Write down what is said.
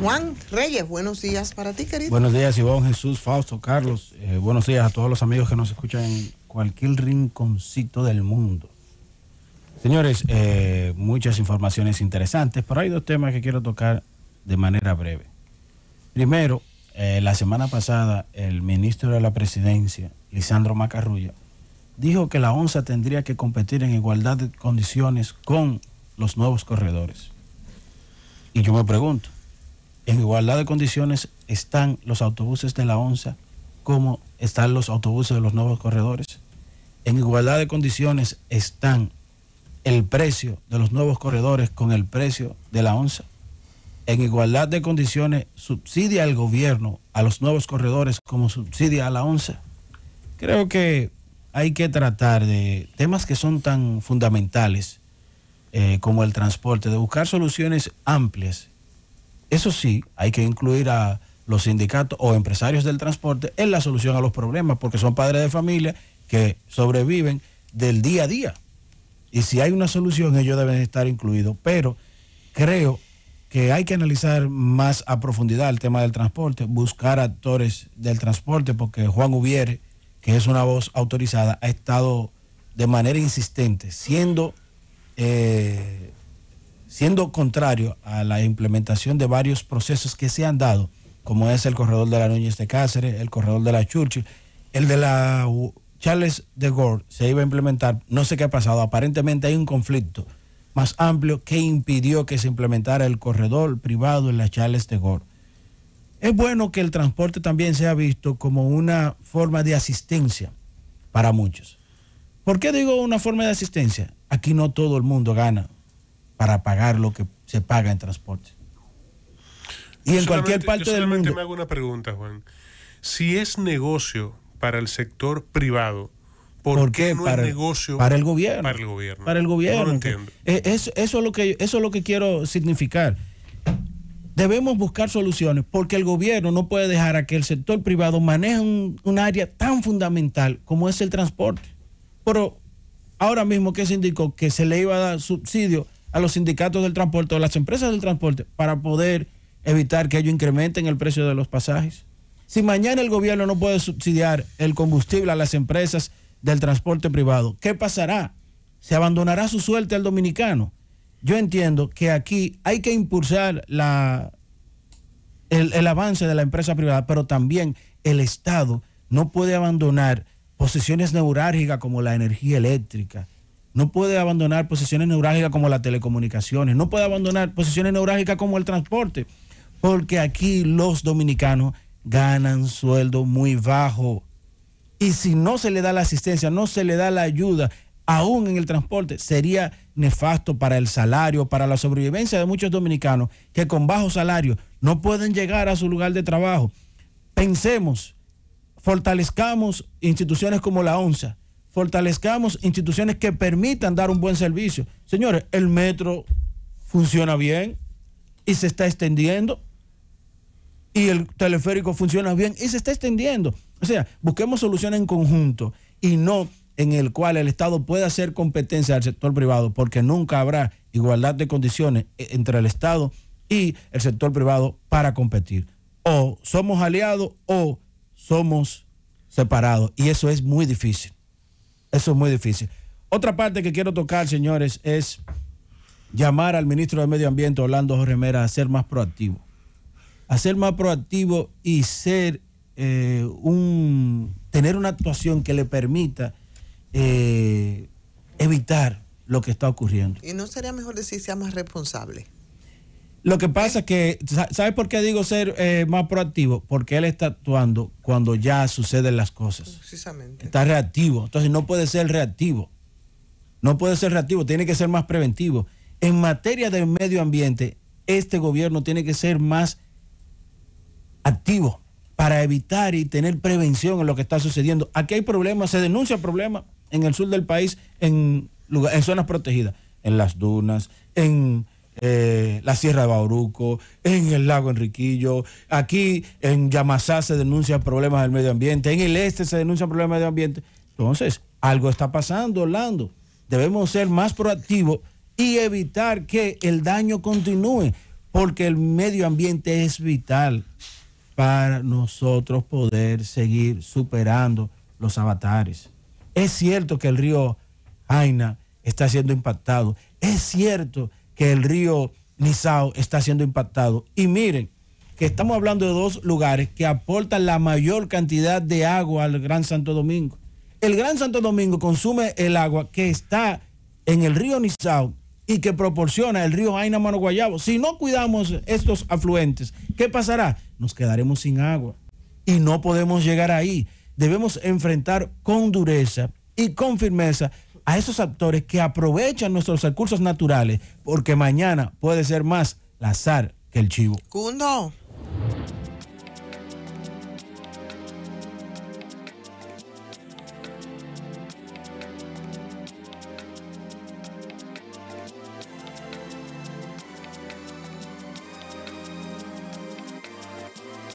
Juan Reyes, buenos días para ti, querido. Buenos días, Iván, Jesús, Fausto, Carlos. Eh, buenos días a todos los amigos que nos escuchan en cualquier rinconcito del mundo. Señores, eh, muchas informaciones interesantes, pero hay dos temas que quiero tocar de manera breve. Primero, eh, la semana pasada el ministro de la Presidencia, Lisandro Macarrulla, dijo que la ONSA tendría que competir en igualdad de condiciones con los nuevos corredores. Y yo me pregunto, en igualdad de condiciones están los autobuses de la ONSA como están los autobuses de los nuevos corredores. En igualdad de condiciones están el precio de los nuevos corredores con el precio de la ONSA. En igualdad de condiciones subsidia el gobierno a los nuevos corredores como subsidia a la ONSA. Creo que hay que tratar de temas que son tan fundamentales eh, como el transporte, de buscar soluciones amplias eso sí, hay que incluir a los sindicatos o empresarios del transporte en la solución a los problemas, porque son padres de familia que sobreviven del día a día. Y si hay una solución, ellos deben estar incluidos. Pero creo que hay que analizar más a profundidad el tema del transporte, buscar actores del transporte, porque Juan Ubiere, que es una voz autorizada, ha estado de manera insistente, siendo eh, siendo contrario a la implementación de varios procesos que se han dado, como es el corredor de la Núñez de Cáceres, el corredor de la Churchill, el de la Charles de Gaulle se iba a implementar, no sé qué ha pasado, aparentemente hay un conflicto más amplio que impidió que se implementara el corredor privado en la Charles de Gaulle. Es bueno que el transporte también sea visto como una forma de asistencia para muchos. ¿Por qué digo una forma de asistencia? Aquí no todo el mundo gana para pagar lo que se paga en transporte. Y en cualquier parte del mundo. me hago una pregunta, Juan. Si es negocio para el sector privado, ¿por, qué, no para, es negocio para el gobierno? Para el gobierno. Para el gobierno. No entiendo. E-, eso, es lo que, eso lo que quiero significar. Debemos buscar soluciones porque el gobierno no puede dejar a que el sector privado maneje un, área tan fundamental como es el transporte. Pero ahora mismo que se indicó que se le iba a dar subsidio a los sindicatos del transporte o a las empresas del transporte para poder evitar que ellos incrementen el precio de los pasajes? Si mañana el gobierno no puede subsidiar el combustible a las empresas del transporte privado, ¿qué pasará? ¿Se abandonará su suerte al dominicano? Yo entiendo que aquí hay que impulsar el, el avance de la empresa privada, pero también el Estado no puede abandonar posiciones neurálgicas como la energía eléctrica, no puede abandonar posiciones neurálgicas como las telecomunicaciones, no puede abandonar posiciones neurálgicas como el transporte, porque aquí los dominicanos ganan sueldo muy bajo. Y si no se le da la asistencia, no se le da la ayuda, aún en el transporte, sería nefasto para el salario, para la sobrevivencia de muchos dominicanos que con bajo salario no pueden llegar a su lugar de trabajo. Pensemos, fortalezcamos instituciones como la ONSA, fortalezcamos instituciones que permitan dar un buen servicio. Señores, el metro funciona bien y se está extendiendo. Y el teleférico funciona bien y se está extendiendo. O sea, busquemos soluciones en conjunto y no en el cual el Estado pueda hacer competencia al sector privado, porque nunca habrá igualdad de condiciones eh, entre el Estado y el sector privado para competir. O somos aliados o somos separados. Y eso es muy difícil. Eso es muy difícil. Otra parte que quiero tocar, señores, es llamar al ministro de Medio Ambiente, Orlando Jorge a ser más proactivo. A ser más proactivo y ser eh, un tener una actuación que le permita eh, evitar lo que está ocurriendo. ¿Y no sería mejor decir sea más responsable? Lo que pasa es que, ¿sabes por qué digo ser eh, más proactivo? Porque él está actuando cuando ya suceden las cosas. Precisamente. Está reactivo. Entonces no puede ser reactivo. No puede ser reactivo, tiene que ser más preventivo. En materia de medio ambiente, este gobierno tiene que ser más activo para evitar y tener prevención en lo que está sucediendo. Aquí hay problemas, se denuncia problemas en el sur del país, en, en zonas protegidas, en las dunas, en eh, la Sierra de Bauruco, en el lago Enriquillo, aquí en Yamasá se denuncian problemas del medio ambiente, en el este se denuncian problemas del medio ambiente. Entonces, algo está pasando, Orlando. Debemos ser más proactivos y evitar que el daño continúe, porque el medio ambiente es vital para nosotros poder seguir superando los avatares. Es cierto que el río Aina está siendo impactado. Es cierto que el río Nizao está siendo impactado. Y miren, que estamos hablando de dos lugares que aportan la mayor cantidad de agua al Gran Santo Domingo. El Gran Santo Domingo consume el agua que está en el río Nizao y que proporciona el río Aina Mano Guayabo. Si no cuidamos estos afluentes, ¿qué pasará? Nos quedaremos sin agua y no podemos llegar ahí. Debemos enfrentar con dureza y con firmeza a esos actores que aprovechan nuestros recursos naturales, porque mañana puede ser más la azar que el chivo.